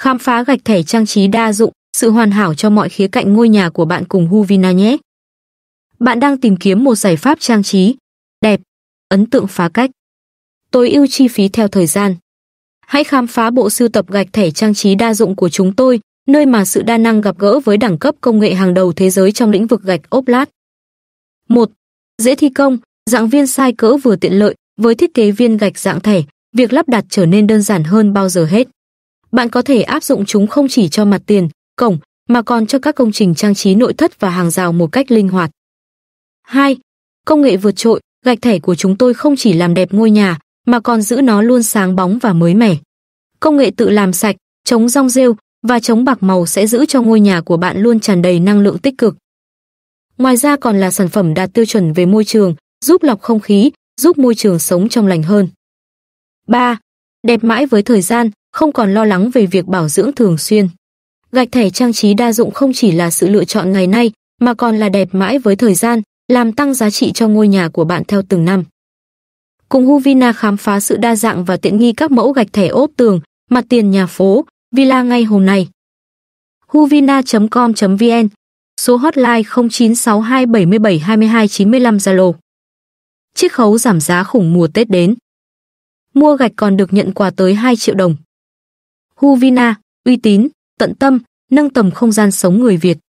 khám phá gạch thẻ trang trí đa dụng, sự hoàn hảo cho mọi khía cạnh ngôi nhà của bạn cùng Huvina nhé. Bạn đang tìm kiếm một giải pháp trang trí đẹp, ấn tượng phá cách, tối ưu chi phí theo thời gian. Hãy khám phá bộ sưu tập gạch thẻ trang trí đa dụng của chúng tôi, nơi mà sự đa năng gặp gỡ với đẳng cấp công nghệ hàng đầu thế giới trong lĩnh vực gạch ốp lát. 1. Dễ thi công, dạng viên sai cỡ vừa tiện lợi, với thiết kế viên gạch dạng thẻ, việc lắp đặt trở nên đơn giản hơn bao giờ hết. Bạn có thể áp dụng chúng không chỉ cho mặt tiền, cổng, mà còn cho các công trình trang trí nội thất và hàng rào một cách linh hoạt. 2. Công nghệ vượt trội, gạch thẻ của chúng tôi không chỉ làm đẹp ngôi nhà, mà còn giữ nó luôn sáng bóng và mới mẻ. Công nghệ tự làm sạch, chống rong rêu và chống bạc màu sẽ giữ cho ngôi nhà của bạn luôn tràn đầy năng lượng tích cực. Ngoài ra còn là sản phẩm đạt tiêu chuẩn về môi trường, giúp lọc không khí, giúp môi trường sống trong lành hơn. 3. Đẹp mãi với thời gian, không còn lo lắng về việc bảo dưỡng thường xuyên. Gạch thẻ trang trí đa dụng không chỉ là sự lựa chọn ngày nay, mà còn là đẹp mãi với thời gian, làm tăng giá trị cho ngôi nhà của bạn theo từng năm. Cùng Huvina khám phá sự đa dạng và tiện nghi các mẫu gạch thẻ ốp tường, mặt tiền nhà phố, villa ngay hôm nay. huvina.com.vn Số hotline 0962772295 Zalo Chiếc khấu giảm giá khủng mùa Tết đến. Mua gạch còn được nhận quà tới 2 triệu đồng. Huvina, uy tín, tận tâm, nâng tầm không gian sống người Việt.